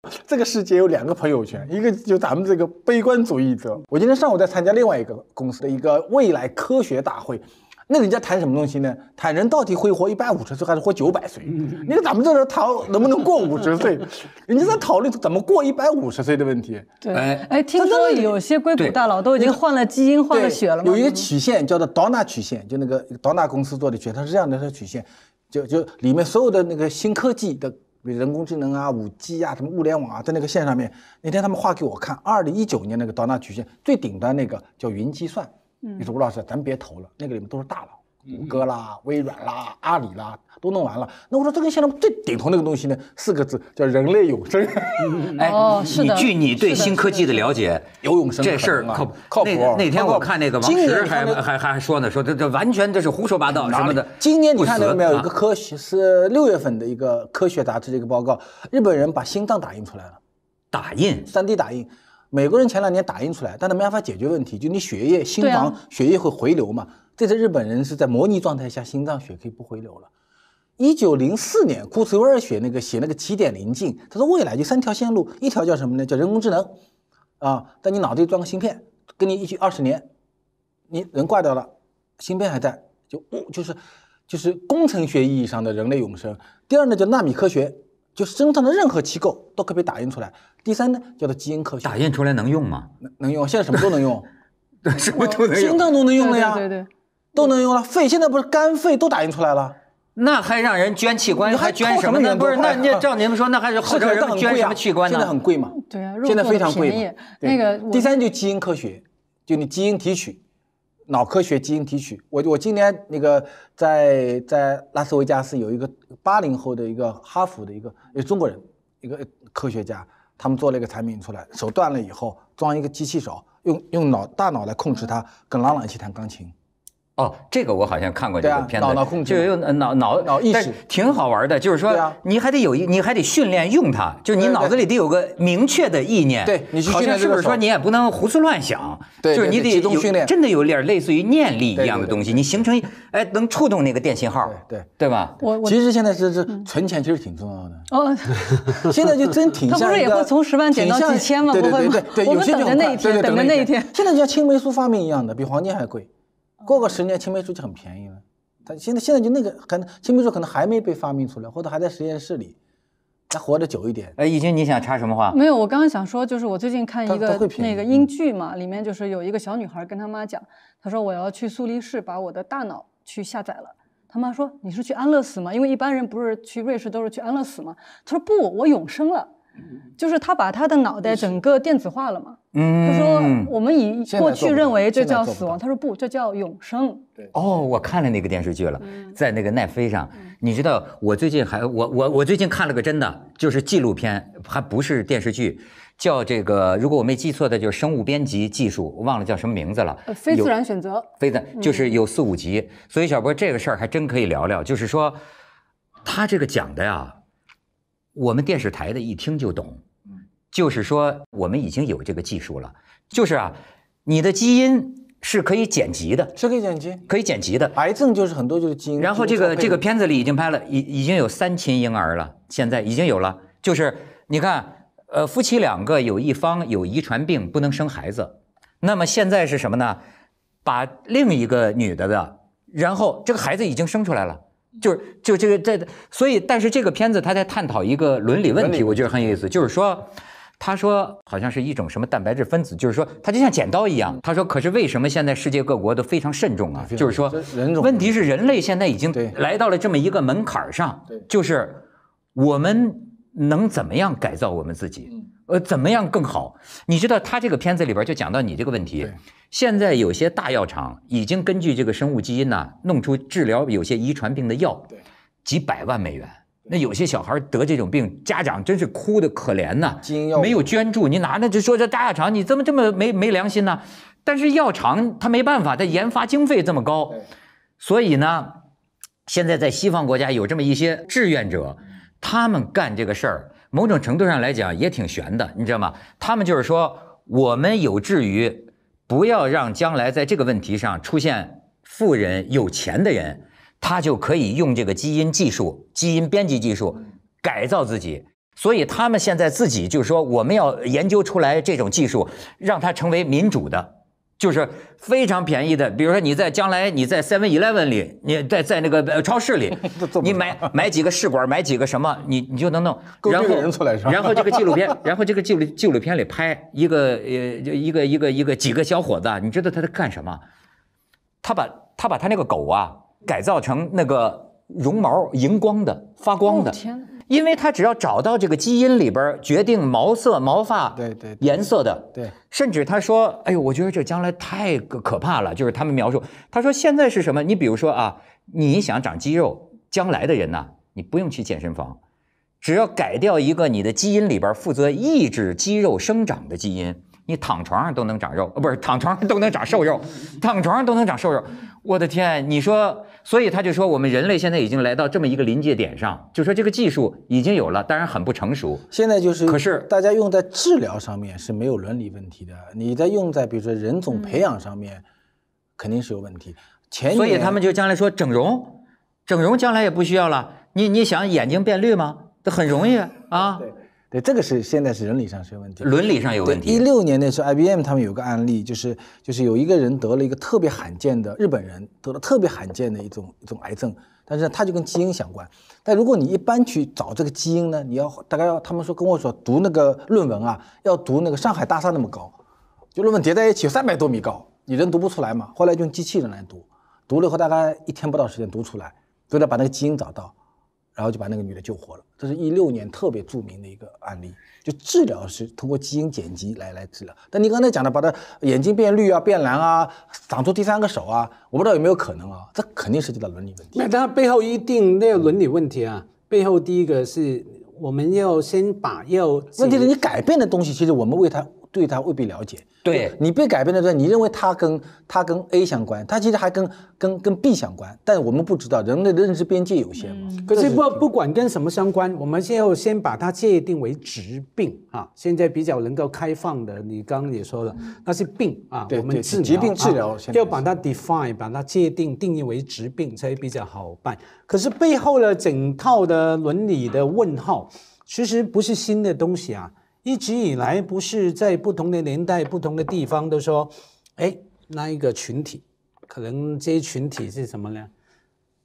这个世界有两个朋友圈，一个就咱们这个悲观主义者。我今天上午在参加另外一个公司的一个未来科学大会，那人家谈什么东西呢？谈人到底会活一百五十岁还是活九百岁？你看咱们这人谈能不能过五十岁，人家在讨论怎么过一百五十岁的问题。对，哎，听说有些硅谷大佬都已经换了基因、换了血了。有一个曲线叫做 Donna 曲线，就那个 Donna 公司做的曲线，它是这样的一个曲线，就就里面所有的那个新科技的。比如人工智能啊，五 G 啊，什么物联网啊，在那个线上面，那天他们画给我看，二零一九年那个到纳曲线最顶端那个叫云计算。嗯，你说吴老师，咱别投了，那个里面都是大佬。谷歌啦、微软啦、阿里啦都弄完了。那我说，这跟现在最顶头那个东西呢？四个字叫人类永生。哎，你据你对新科技的了解，永生这事儿靠靠谱那天我看那个王石还还还说呢，说这这完全这是胡说八道什么的。今年你看到没有？一个科学是六月份的一个科学杂志的一个报告，日本人把心脏打印出来了。打印？三 D 打印？美国人前两年打印出来，但他没办法解决问题，就你血液心房血液会回流嘛。这次日本人是在模拟状态下，心脏血可以不回流了。一九零四年，库茨威尔写那个写那个起点临近，他说未来就三条线路，一条叫什么呢？叫人工智能，啊，在你脑子里装个芯片，跟你一起二十年，你人挂掉了，芯片还在，就呜，就是就是工程学意义上的人类永生。第二呢，叫纳米科学，就是身上的任何机构都可以打印出来。第三呢，叫做基因科学，打印出来能用吗？能能用，现在什么都能用，什么都能用，心脏都能用了呀，对对。都能用了，肺现在不是肝肺都打印出来了，那还让人捐器官，还捐什么？呢？不是，那你也 照您们说，那还是或者人捐什么器官呢？现在很贵嘛。对啊，现在非常贵。那个第三就基因科学，就你基因提取，脑科学基因提取。我我今天那个在在拉斯维加斯有一个八零后的一个哈佛的一个中国人一个科学家，他们做了一个产品出来，手断了以后装一个机器手，用用脑大脑来控制它，跟朗朗一起弹钢琴。哦，这个我好像看过这个片子，就用脑脑脑意识，挺好玩的。就是说，你还得有一，你还得训练用它，就是你脑子里得有个明确的意念。对，好像是不是说你也不能胡思乱想？对，就是你得有。真的有点类似于念力一样的东西，你形成哎能触动那个电信号，对对吧？我其实现在是是存钱，其实挺重要的。哦，现在就真挺。他不是也会从十万减到几千吗？不会吗？对对对，我们等着那一天，等着那一天。现在像青霉素发明一样的，比黄金还贵。过个十年，青霉素就很便宜了。他现在现在就那个，可能青霉素可能还没被发明出来，或者还在实验室里。他活得久一点。哎，已经你想插什么话？没有，我刚刚想说，就是我最近看一个那个英剧嘛，里面就是有一个小女孩跟她妈讲，她说我要去苏黎世把我的大脑去下载了。她妈说你是去安乐死吗？因为一般人不是去瑞士都是去安乐死吗？她说不，我永生了。就是他把他的脑袋整个电子化了嘛？嗯，他说我们以过去认为这叫死亡，他说不，这叫永生。对哦，我看了那个电视剧了，在那个奈飞上。你知道，我最近还我我我最近看了个真的，就是纪录片，还不是电视剧，叫这个，如果我没记错的，就是生物编辑技术，我忘了叫什么名字了。非自然选择，非然，就是有四五集。所以小波这个事儿还真可以聊聊，就是说他这个讲的呀。我们电视台的一听就懂，就是说我们已经有这个技术了，就是啊，你的基因是可以剪辑的，是可以剪辑，可以剪辑的。癌症就是很多就是基因，然后这个这个片子里已经拍了，已已经有三亲婴儿了，现在已经有了。就是你看，呃，夫妻两个有一方有遗传病不能生孩子，那么现在是什么呢？把另一个女的的，然后这个孩子已经生出来了。就是就这个这，所以但是这个片子他在探讨一个伦理问题，我觉得很有意思。就是说，他说好像是一种什么蛋白质分子，就是说它就像剪刀一样。他说，可是为什么现在世界各国都非常慎重啊？就是说，问题是人类现在已经来到了这么一个门槛上，就是我们能怎么样改造我们自己？呃，怎么样更好？你知道他这个片子里边就讲到你这个问题。现在有些大药厂已经根据这个生物基因呢，弄出治疗有些遗传病的药。对，几百万美元。那有些小孩得这种病，家长真是哭的可怜呐。基因药没有捐助，你哪能就说这大药厂你怎么这么没没良心呢？但是药厂他没办法，他研发经费这么高，所以呢，现在在西方国家有这么一些志愿者，他们干这个事儿。某种程度上来讲也挺悬的，你知道吗？他们就是说，我们有志于不要让将来在这个问题上出现富人、有钱的人，他就可以用这个基因技术、基因编辑技术改造自己。所以他们现在自己就是说，我们要研究出来这种技术，让它成为民主的。就是非常便宜的，比如说你在将来你在 Seven Eleven 里，你在在那个超市里，你买买几个试管，买几个什么，你你就能弄。然后然后这个纪录片，然后这个记录纪录片里拍一个呃一个一个一个几个小伙子，你知道他在干什么？他把他把他那个狗啊改造成那个绒毛荧光的发光的。天因为他只要找到这个基因里边决定毛色、毛发颜色的，对，甚至他说：“哎呦，我觉得这将来太可怕了。”就是他们描述，他说现在是什么？你比如说啊，你想长肌肉，将来的人呢，你不用去健身房，只要改掉一个你的基因里边负责抑制肌肉生长的基因。你躺床上都能长肉不是，躺床上都能长瘦肉，躺床上都能长瘦肉。我的天，你说，所以他就说，我们人类现在已经来到这么一个临界点上，就说这个技术已经有了，当然很不成熟。现在就是，可是大家用在治疗上面是没有伦理问题的，你在用在比如说人种培养上面，肯定是有问题。所以他们就将来说整容，整容将来也不需要了。你你想眼睛变绿吗？这很容易啊。对，这个是现在是伦理上是有问题，伦理上有问题。一六年那时候，IBM 他们有个案例，就是就是有一个人得了一个特别罕见的日本人得了特别罕见的一种一种癌症，但是他就跟基因相关。但如果你一般去找这个基因呢，你要大概要他们说跟我说读那个论文啊，要读那个上海大厦那么高，就论文叠在一起三百多米高，你人读不出来嘛。后来用机器人来读，读了以后大概一天不到时间读出来，为了把那个基因找到。然后就把那个女的救活了，这是一六年特别著名的一个案例。就治疗是通过基因剪辑来来治疗，但你刚才讲的，把她眼睛变绿啊、变蓝啊，长出第三个手啊，我不知道有没有可能啊？这肯定涉及到伦理问题。那她背后一定那个伦理问题啊。背后第一个是我们要先把要，问题是你改变的东西，其实我们为他。对他未必了解。对你被改变的时候，你认为他跟他跟 A 相关，他其实还跟跟跟 B 相关，但我们不知道，人类的认知边界有限嘛。可是不不管跟什么相关，我们先要先把它界定为疾病啊。现在比较能够开放的，你刚刚也说了，那是病啊。治疗疾病治疗要把它 define，把它界定定义为疾病才比较好办。可是背后的整套的伦理的问号，其实不是新的东西啊。一直以来不是在不同的年代、不同的地方都说，哎，那一个群体，可能这些群体是什么呢？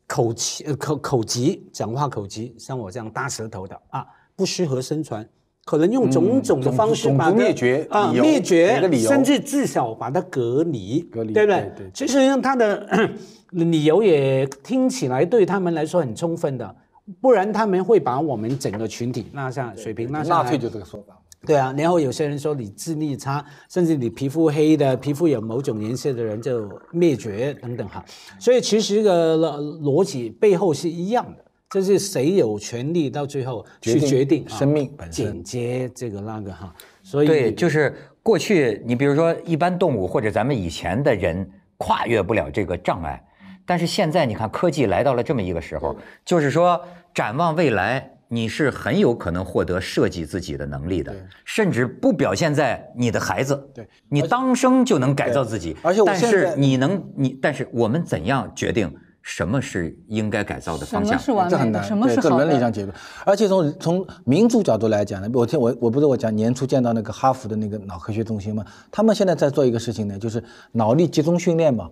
口气、口口急，讲话口急，像我这样大舌头的啊，不适合生存，可能用种种的方式把它、灭绝啊，灭绝，甚至至少把它隔离，隔离，对不对？其实用他的 理由也听起来对他们来说很充分的，不然他们会把我们整个群体拉下水平，拉下。纳粹就这个说法。对啊，然后有些人说你智力差，甚至你皮肤黑的、皮肤有某种颜色的人就灭绝等等哈。所以其实个逻逻辑背后是一样的，就是谁有权利到最后去决定生命本身、剪接这个那个哈。所以对，就是过去你比如说一般动物或者咱们以前的人跨越不了这个障碍，但是现在你看科技来到了这么一个时候，就是说展望未来。你是很有可能获得设计自己的能力的，甚至不表现在你的孩子。对，你当生就能改造自己。而且，但是你能你，但是我们怎样决定什么是应该改造的方向？什么是完美的？这很难。这伦理上解决。而且从从民主角度来讲呢，我听我我不是我讲年初见到那个哈佛的那个脑科学中心吗？他们现在在做一个事情呢，就是脑力集中训练嘛。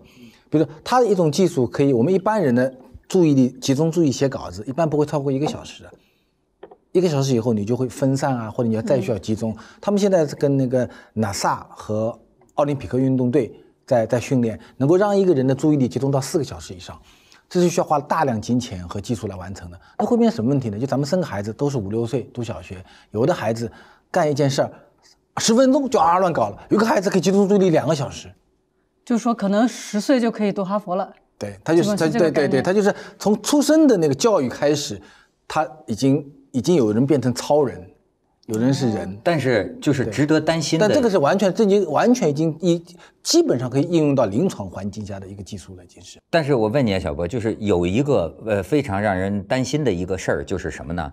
比如说他的一种技术，可以我们一般人的注意力集中注意写稿子，一般不会超过一个小时的。一个小时以后，你就会分散啊，或者你要再需要集中。他们现在是跟那个 NASA 和奥林匹克运动队在在训练，能够让一个人的注意力集中到四个小时以上，这是需要花大量金钱和技术来完成的。那会变成什么问题呢？就咱们生个孩子都是五六岁读小学，有的孩子干一件事儿十分钟就啊乱搞了，有个孩子可以集中注意力两个小时，就说可能十岁就可以读哈佛了。对他就是他对对对，他就是从出生的那个教育开始，他已经。已经有人变成超人，有人是人，但是就是值得担心。但这个是完全已经完全已经基本上可以应用到临床环境下的一个技术了，已经是。但是我问你啊，小哥，就是有一个呃非常让人担心的一个事儿，就是什么呢？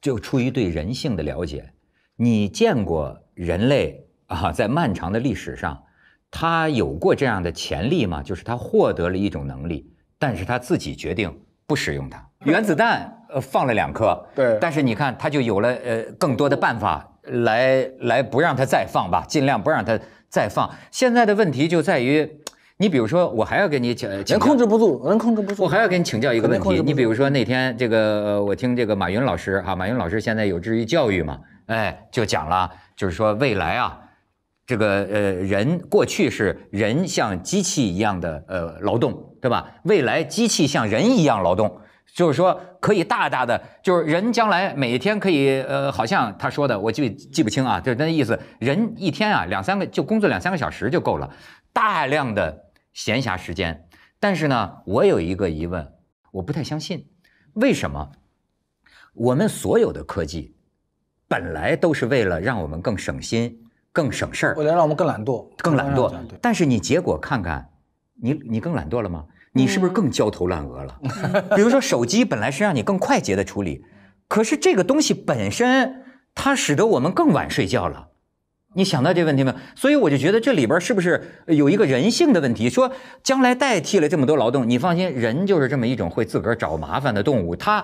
就出于对人性的了解，你见过人类啊 在漫长的历史上，他有过这样的潜力吗？就是他获得了一种能力，但是他自己决定不使用它。原子弹。呃，放了两颗，对，但是你看，他就有了呃更多的办法来来不让他再放吧，尽量不让他再放。现在的问题就在于，你比如说，我还要跟你讲，人控制不住，能控制不住。我还要跟你请教一个问题，你比如说那天这个我听这个马云老师哈，马云老师现在有志于教育嘛，哎，就讲了，就是说未来啊，这个呃人过去是人像机器一样的呃劳动，对吧？未来机器像人一样劳动。就是说，可以大大的，就是人将来每天可以，呃，好像他说的，我记记不清啊，就是那意思，人一天啊，两三个就工作两三个小时就够了，大量的闲暇时间。但是呢，我有一个疑问，我不太相信，为什么我们所有的科技本来都是为了让我们更省心、更省事儿，为了让我们更懒惰、更懒惰？但是你结果看看，你你更懒惰了吗？你是不是更焦头烂额了？比如说手机本来是让你更快捷的处理，可是这个东西本身它使得我们更晚睡觉了。你想到这问题没有？所以我就觉得这里边是不是有一个人性的问题？说将来代替了这么多劳动，你放心，人就是这么一种会自个儿找麻烦的动物，他。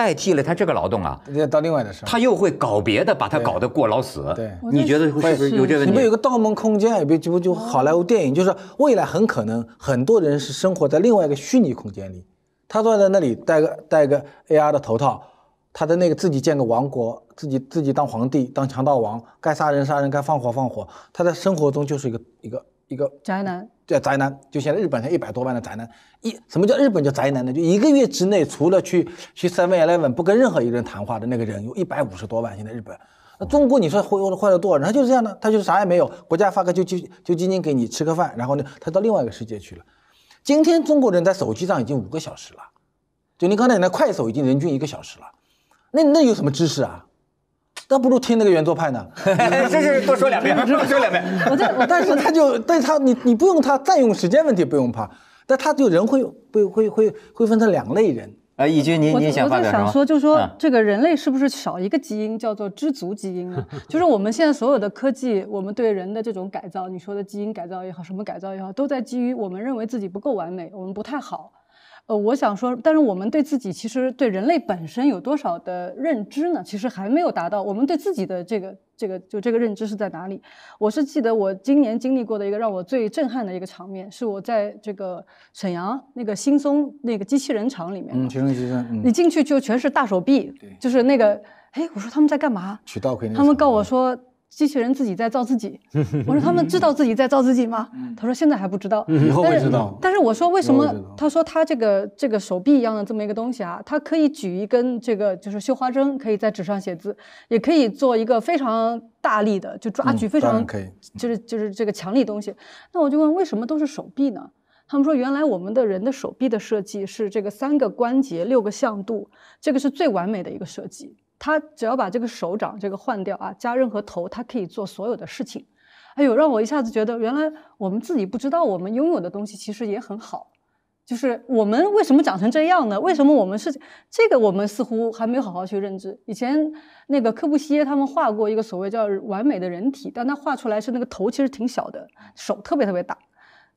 代替了他这个劳动啊，到另外的事候，他又会搞别的，把他搞得过劳死。对，你觉得是不是有这个你们有个盗梦空间，也别就就好莱坞电影？就是未来很可能很多人是生活在另外一个虚拟空间里，他坐在那里戴个戴个 AR 的头套，他的那个自己建个王国，自己自己当皇帝当强盗王，该杀人杀人，该放火放火，他在生活中就是一个一个。一个宅男，对，宅男，就现在日本，才一百多万的宅男，一什么叫日本叫宅男呢？就一个月之内，除了去去 Seven Eleven 不跟任何一个人谈话的那个人，有一百五十多万。现在日本，那中国你说会坏了多少人？他就是这样的，他就是啥也没有，国家发个就就就济金给你吃个饭，然后呢，他到另外一个世界去了。今天中国人在手机上已经五个小时了，就你刚才那快手已经人均一个小时了，那那有什么知识啊？那不如听那个原作派呢？就是多说两遍，多说两遍。我就但是他就，但他你你不用他占用时间问题不用怕，但他就人会会会会会分成两类人。哎，易军，你你我在想说，就说这个人类是不是少一个基因叫做知足基因啊？就是我们现在所有的科技，我们对人的这种改造，你说的基因改造也好，什么改造也好，都在基于我们认为自己不够完美，我们不太好。呃，我想说，但是我们对自己其实对人类本身有多少的认知呢？其实还没有达到。我们对自己的这个这个就这个认知是在哪里？我是记得我今年经历过的一个让我最震撼的一个场面，是我在这个沈阳那个新松那个机器人厂里面，嗯，新松机器人，你进去就全是大手臂，对，就是那个，哎，我说他们在干嘛？取道可以，他们告我说。机器人自己在造自己，我说他们知道自己在造自己吗？他说现在还不知道，以后会知道。但是我说为什么？他说他这个这个手臂一样的这么一个东西啊，他可以举一根这个就是绣花针，可以在纸上写字，也可以做一个非常大力的，就抓举非常可以，就是就是这个强力东西。那我就问为什么都是手臂呢？他们说原来我们的人的手臂的设计是这个三个关节六个向度，这个是最完美的一个设计。他只要把这个手掌这个换掉啊，加任何头，他可以做所有的事情。哎呦，让我一下子觉得，原来我们自己不知道我们拥有的东西其实也很好。就是我们为什么长成这样呢？为什么我们是这个？我们似乎还没有好好去认知。以前那个柯布西耶他们画过一个所谓叫“完美”的人体，但他画出来是那个头其实挺小的，手特别特别大。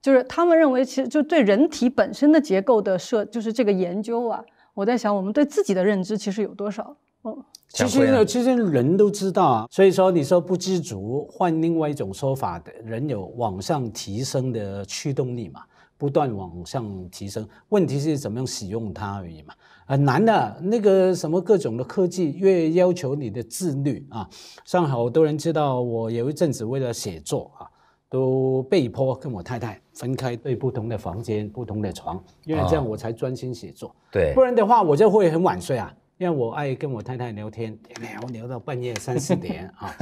就是他们认为，其实就对人体本身的结构的设，就是这个研究啊。我在想，我们对自己的认知其实有多少？哦。其实呢，其实人都知道啊，所以说你说不知足，换另外一种说法，人有往上提升的驱动力嘛，不断往上提升。问题是怎么样使用它而已嘛，很难的。那个什么各种的科技越要求你的自律啊，像好多人知道，我有一阵子为了写作啊，都被迫跟我太太分开，对不同的房间、不同的床，因为这样我才专心写作。对，不然的话我就会很晚睡啊。因为我爱跟我太太聊天，聊聊到半夜三四点 啊，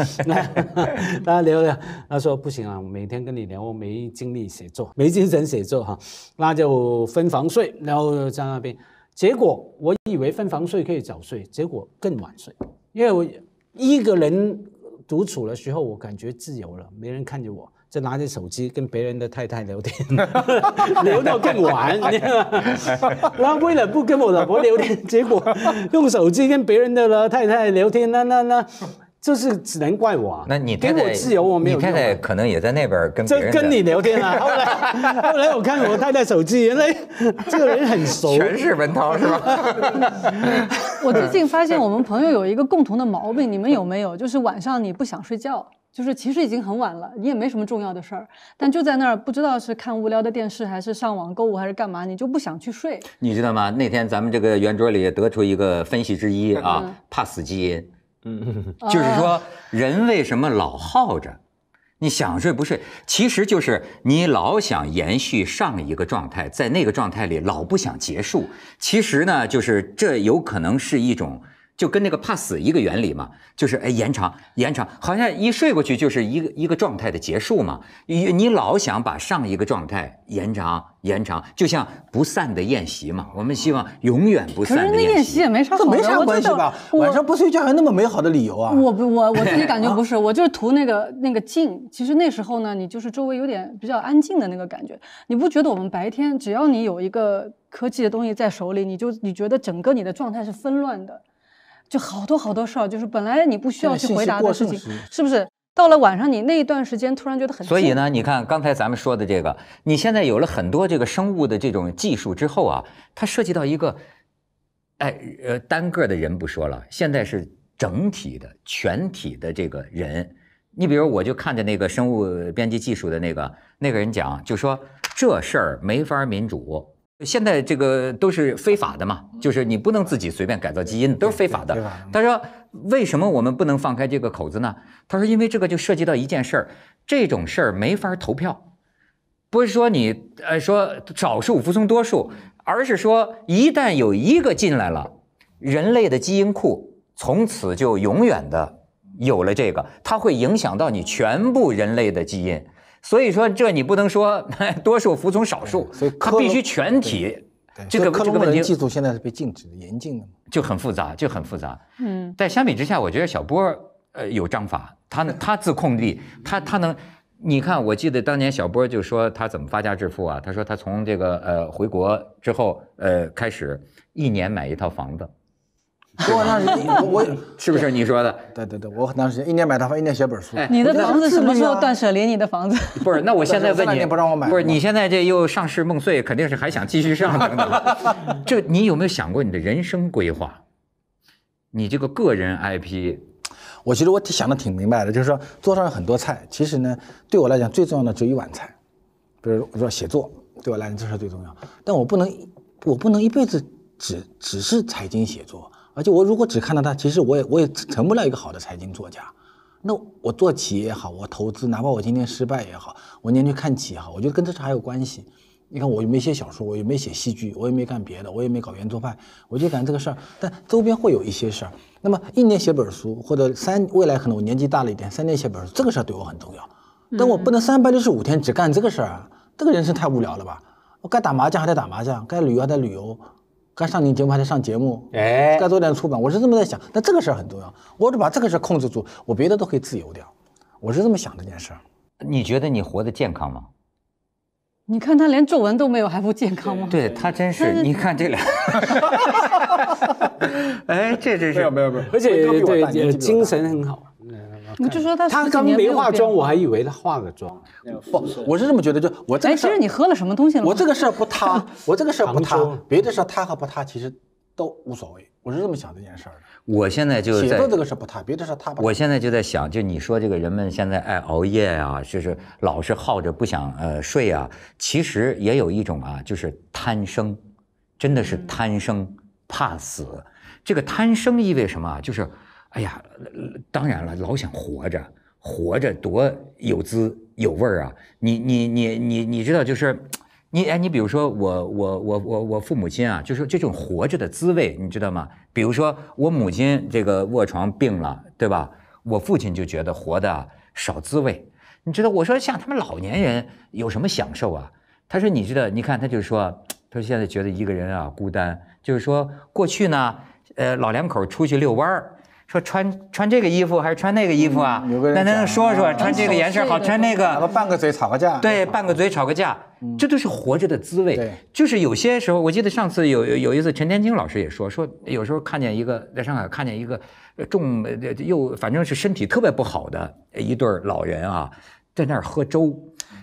那聊聊，他说不行啊，每天跟你聊，我没精力写作，没精神写作哈，那就分房睡，然后在那边，结果我以为分房睡可以早睡，结果更晚睡，因为我一个人独处的时候，我感觉自由了，没人看着我。就拿着手机跟别人的太太聊天，聊到更晚，然后为了不跟我老婆聊天，结果用手机跟别人的了太太聊天，那那那就是只能怪我。那你给我自由我没有。你太太可能也在那边跟这跟你聊天啊。后来我看我太太手机，原来这个人很熟。全是文涛是吧？我最近发现我们朋友有一个共同的毛病，你们有没有？就是晚上你不想睡觉。就是其实已经很晚了，你也没什么重要的事儿，但就在那儿不知道是看无聊的电视还是上网购物还是干嘛，你就不想去睡。你知道吗？那天咱们这个圆桌里得出一个分析之一啊，怕死基因。嗯嗯，就是说人为什么老耗着？你想睡不睡？其实就是你老想延续上一个状态，在那个状态里老不想结束。其实呢，就是这有可能是一种。就跟那个怕死一个原理嘛，就是哎，延长延长，好像一睡过去就是一个一个状态的结束嘛。你你老想把上一个状态延长延长，就像不散的宴席嘛。我们希望永远不散的宴席也没啥好，这没啥关系吧？晚上不睡觉有那么美好的理由啊？我不我我自己 感觉不是，我就是图那个那个静。其实那时候呢，你就是周围有点比较安静的那个感觉。你不觉得我们白天只要你有一个科技的东西在手里，你就你觉得整个你的状态是纷乱的。就好多好多事儿，就是本来你不需要去回答的事情，是不是？到了晚上，你那一段时间突然觉得很。所以呢，你看刚才咱们说的这个，你现在有了很多这个生物的这种技术之后啊，它涉及到一个，哎呃，单个的人不说了，现在是整体的、全体的这个人。你比如，我就看着那个生物编辑技术的那个那个人讲，就说这事儿没法民主。现在这个都是非法的嘛，就是你不能自己随便改造基因，都是非法的。他说为什么我们不能放开这个口子呢？他说因为这个就涉及到一件事儿，这种事儿没法投票，不是说你呃说少数服从多数，而是说一旦有一个进来了，人类的基因库从此就永远的有了这个，它会影响到你全部人类的基因。所以说，这你不能说多数服从少数，他必须全体。这个这个的问题，技术现在是被禁止的，严禁的嘛。就很复杂，就很复杂。嗯，但相比之下，我觉得小波呃有章法，他 他自控力，他他能。你看，我记得当年小波就说他怎么发家致富啊？他说他从这个呃回国之后呃开始，一年买一套房子。我当时我，是不是你说的？对对对，我很长时间，一年买套房，一年写本书。哎，你的房子什么时候断舍离？你的房子不是？那我现在问你，不让我买，不是？你现在这又上市梦碎，肯定是还想继续上等等。这你有没有想过你的人生规划？你这个个人 IP，我觉得我想的挺明白的，就是说桌上有很多菜，其实呢，对我来讲最重要的只有一碗菜，比如说写作，对我来讲这是最重要。但我不能，我不能一辈子只只是财经写作。而且我如果只看到他，其实我也我也成不了一个好的财经作家。那我做企业也好，我投资，哪怕我今天失败也好，我年去看企业也好，我觉得跟这事还有关系。你看，我也没写小说，我也没写戏剧，我也没干别的，我也没搞原作派，我就感觉这个事儿。但周边会有一些事儿。那么一年写本书，或者三未来可能我年纪大了一点，三年写本书，这个事儿对我很重要。但我不能三百六十五天只干这个事儿啊，这个人生太无聊了吧？我该打麻将还得打麻将，该旅游还得旅游。该上你节目还得上节目，哎，该做点出版，我是这么在想。但这个事儿很重要，我得把这个事儿控制住，我别的都可以自由点。我是这么想这件事儿。你觉得你活得健康吗？你看他连皱纹都没有，还不健康吗？对他真是，你看这俩，哎，这真是没有没有没有，而且对精神很好。我就说他他刚没化妆，我还以为他化个妆。不，我是这么觉得，就我这个事儿。哎，其实你喝了什么东西了？我这个事儿不塌，我这个事儿不塌。别的事儿塌和不塌其实都无所谓，我是这么想这件事儿的。我现在就写作这个事不塌，别的事塌不。我现在就在想，就你说这个人们现在爱熬夜啊，就是老是耗着不想呃睡啊，其实也有一种啊，就是贪生，真的是贪生怕死。这个贪生意味什么啊？就是。哎呀，当然了，老想活着，活着多有滋有味儿啊！你你你你你知道就是，你哎你比如说我我我我我父母亲啊，就是这种活着的滋味，你知道吗？比如说我母亲这个卧床病了，对吧？我父亲就觉得活的少滋味，你知道？我说像他们老年人有什么享受啊？他说你知道，你看他就说，他说现在觉得一个人啊孤单，就是说过去呢，呃老两口出去遛弯儿。说穿穿这个衣服还是穿那个衣服啊？那能说说穿这个颜色好，穿那个？拌个嘴，吵个架。对，拌个嘴，吵个架，这都是活着的滋味。就是有些时候，我记得上次有有一次，陈天青老师也说，说有时候看见一个在上海看见一个重又反正是身体特别不好的一对老人啊，在那儿喝粥。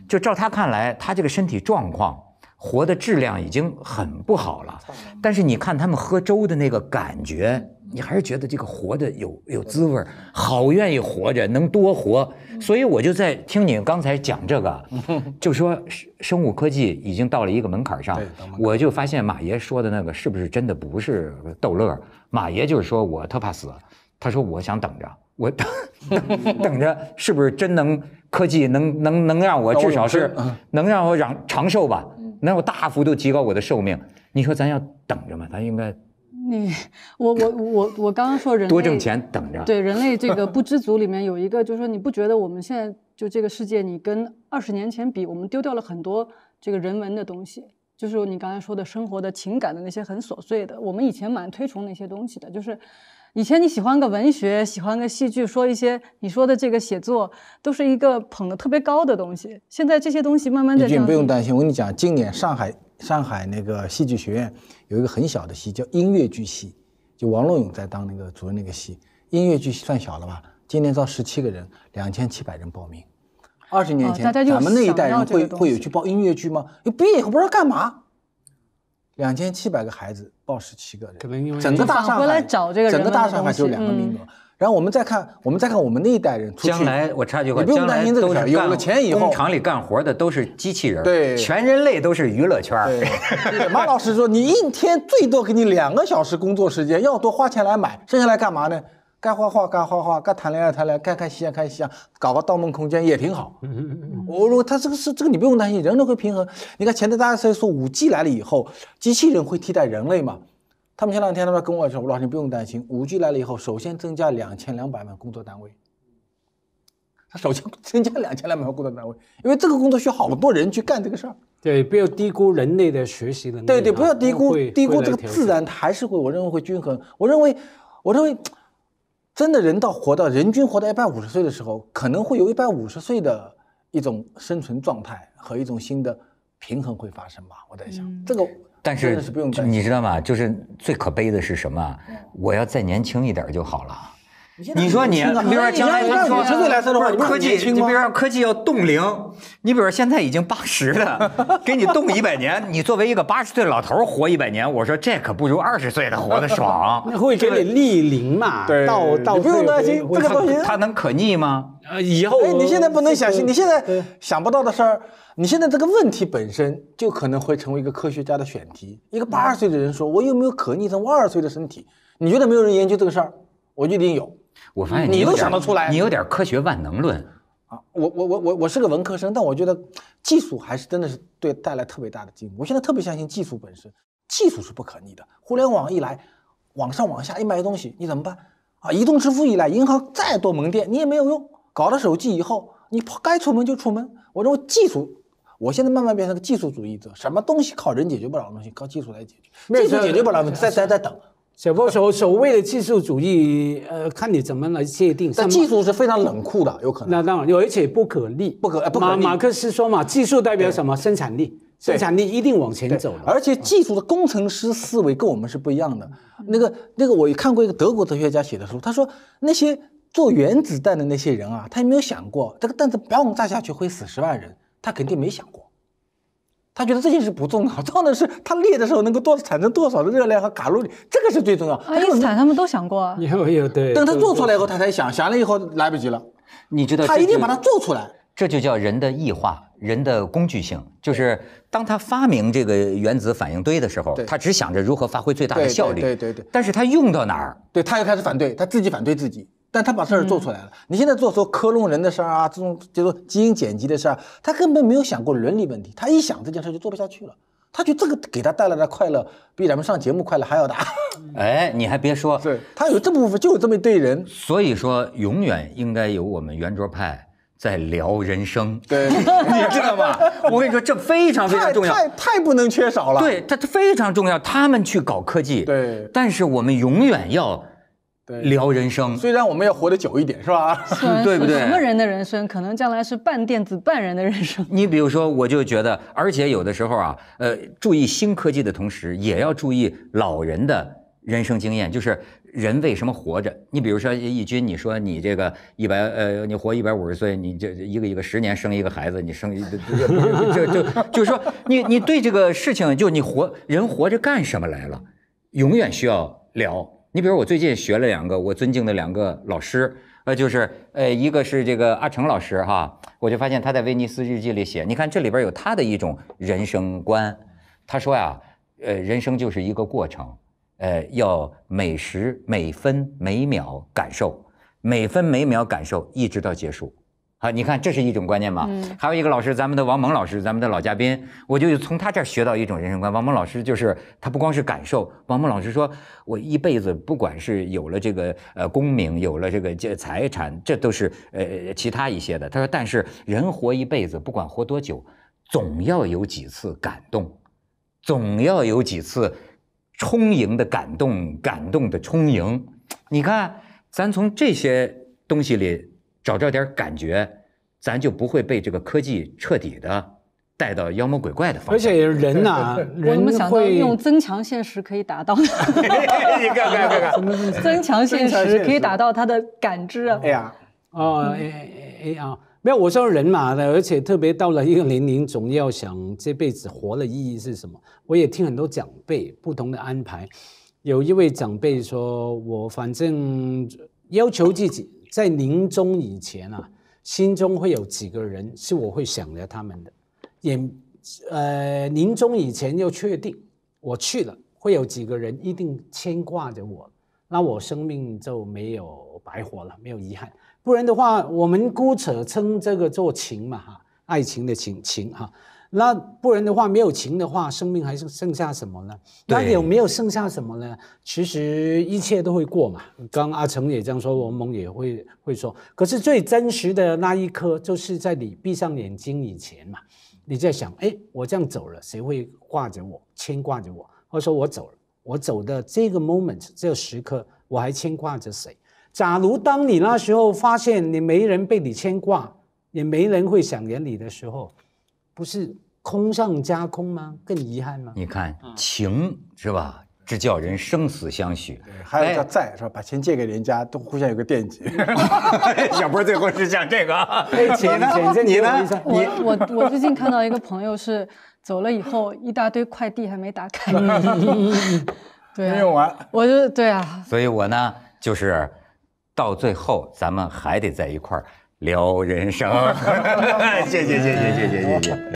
就照他看来，他这个身体状况，活的质量已经很不好了。但是你看他们喝粥的那个感觉。你还是觉得这个活的有有滋味好愿意活着，能多活，所以我就在听你刚才讲这个，就说生物科技已经到了一个门槛上，我就发现马爷说的那个是不是真的不是逗乐马爷就是说我特怕死，他说我想等着，我 等等着，是不是真能科技能能能让我至少是能让我长长寿吧？能让我大幅度提高我的寿命？你说咱要等着吗？咱应该。你我我我我刚刚说人多挣钱等着对人类这个不知足里面有一个就是说你不觉得我们现在就这个世界你跟二十年前比我们丢掉了很多这个人文的东西。就是你刚才说的生活的情感的那些很琐碎的，我们以前蛮推崇那些东西的。就是以前你喜欢个文学，喜欢个戏剧，说一些你说的这个写作，都是一个捧得特别高的东西。现在这些东西慢慢李俊不用担心，我跟你讲，今年上海上海那个戏剧学院有一个很小的戏叫音乐剧系，就王洛勇在当那个主任那个戏，音乐剧系算小了吧？今年招十七个人，两千七百人报名。二十年前，咱们那一代人会会有去报音乐剧吗？又毕业以后不知道干嘛。两千七百个孩子报十七个人，可能因为整个大上海，整个大上海就两个名额。然后我们再看，我们再看我们那一代人出去，将来我插句话，不用担心这个有了钱以工厂里干活的都是机器人，对，全人类都是娱乐圈。马老师说，你一天最多给你两个小时工作时间，要多花钱来买，剩下来干嘛呢？该画画，该画画；该谈恋爱，谈恋爱；该看戏啊看戏啊，搞个《盗梦空间》也挺好。我如果他这个是这个，你不用担心，人都会平衡。你看前头大家在说五 G 来了以后，机器人会替代人类嘛？他们前两天他们跟我说：“我老师不用担心，五 G 来了以后，首先增加两千两百万工作单位。”他首先增加两千两百万工作单位，因为这个工作需要好多人去干这个事儿。对，不要低估人类的学习能力。对对，不要低估低估这个自然，还是会我认为会均衡。我认为，我认为。真的人到活到人均活到一百五十岁的时候，可能会有一百五十岁的一种生存状态和一种新的平衡会发生吧？我在想这个，但是你知道吗？就是最可悲的是什么？我要再年轻一点就好了。你说你，你比如说将来说，相对来说的话，科技，你比如说科技要冻龄，你比如说现在已经八十了，给你冻一百年，你作为一个八十岁的老头活一百年，我说这可不如二十岁的活的爽。那会给你逆龄嘛？对。你不用担心，这个东西它能可逆吗？呃，以后。你现在不能想，信，你现在想不到的事儿，你现在这个问题本身就可能会成为一个科学家的选题。一个八十岁的人说：“我有没有可逆成我二十岁的身体？”你觉得没有人研究这个事儿？我就得一定有。我发现你都想得出来，你有点科学万能论啊！我我我我我是个文科生，但我觉得技术还是真的是对带来特别大的进步。我现在特别相信技术本身，技术是不可逆的。互联网一来，网上网下一卖东西，你怎么办？啊，移动支付一来，银行再多门店你也没有用。搞了手机以后，你该出门就出门。我认为技术，我现在慢慢变成个技术主义者。什么东西靠人解决不了的东西，靠技术来解决。技术解决不了问题，再再再等。小波，所所谓的技术主义，呃，看你怎么来界定。但技术是非常冷酷的，有可能。那当然，而且不可逆，不可不可马马克思说嘛，技术代表什么？生产力，生产力一定往前走。而且技术的工程师思维跟我们是不一样的。那个那个，我看过一个德国哲学家写的书，他说那些做原子弹的那些人啊，他有没有想过这个弹子嘣炸下去会死十万人？他肯定没想过。他觉得这件事不重要，重要的是他裂的时候能够多产生多少的热量和卡路里，这个是最重要。爱因斯坦他们都想过，有有对。等他做出来以后，他才想想了以后来不及了。你知道，他一定把它做出来。这就叫人的异化，人的工具性，就是当他发明这个原子反应堆的时候，他只想着如何发挥最大的效率。对对对。但是他用到哪儿？对，他又开始反对，他自己反对自己。但他把事儿做出来了。你现在做说克隆人的事儿啊，这种就说基因剪辑的事儿，他根本没有想过伦理问题。他一想这件事就做不下去了。他觉得这个给他带来的快乐比咱们上节目快乐还要大。哎，你还别说，对他有这部分就有这么一堆人。所以说，永远应该有我们圆桌派在聊人生。对，你知道吗？我跟你说，这非常非常重要，太不能缺少了。对他，他非常重要。他们去搞科技，对，但是我们永远要。聊人生，虽然我们要活得久一点，是吧？对不对？什么人的人生，可能将来是半电子半人的人生。你比如说，我就觉得，而且有的时候啊，呃，注意新科技的同时，也要注意老人的人生经验。就是人为什么活着？你比如说，易军，你说你这个一百，呃，你活一百五十岁，你这一个一个十年生一个孩子，你生，就就就是说，你你对这个事情，就你活人活着干什么来了？永远需要聊。你比如我最近学了两个我尊敬的两个老师，呃，就是呃，一个是这个阿成老师哈，我就发现他在《威尼斯日记》里写，你看这里边有他的一种人生观，他说呀，呃，人生就是一个过程，呃，要每时每分每秒感受，每分每秒感受，一直到结束。啊，你看，这是一种观念嘛。嗯，还有一个老师，咱们的王蒙老师，咱们的老嘉宾，我就从他这儿学到一种人生观。王蒙老师就是，他不光是感受。王蒙老师说，我一辈子不管是有了这个呃功名，有了这个这财产，这都是呃其他一些的。他说，但是人活一辈子，不管活多久，总要有几次感动，总要有几次充盈的感动，感动的充盈。你看，咱从这些东西里。找着点感觉，咱就不会被这个科技彻底的带到妖魔鬼怪的方向。而且人呐，人会用增强现实可以达到。你干不干？增强现实可以达到他的感知啊。a 哦哎 r 没有，我说人嘛而且特别到了一个年龄，总要想这辈子活的意义是什么。我也听很多长辈不同的安排，有一位长辈说我反正要求自己。在临终以前啊，心中会有几个人是我会想着他们的，也呃，临终以前要确定我去了，会有几个人一定牵挂着我，那我生命就没有白活了，没有遗憾。不然的话，我们姑且称这个做情嘛哈，爱情的情情哈。那不然的话，没有情的话，生命还剩剩下什么呢？那有没有剩下什么呢？其实一切都会过嘛。刚阿成也这样说，王蒙也会会说。可是最真实的那一刻，就是在你闭上眼睛以前嘛，你在想：哎，我这样走了，谁会挂着我，牵挂着我？或者说，我走了，我走的这个 moment 这时刻，我还牵挂着谁？假如当你那时候发现你没人被你牵挂，也没人会想你的时候。不是空上加空吗？更遗憾吗？你看情是吧，这叫人生死相许。还有叫在是吧？把钱借给人家，都互相有个惦记。小 波最后是讲这个。哎，钱你呢？我我我最近看到一个朋友是走了以后一大堆快递还没打开，对，没用完。我就对啊。所以我呢就是到最后咱们还得在一块聊人生。谢谢谢谢谢谢谢谢。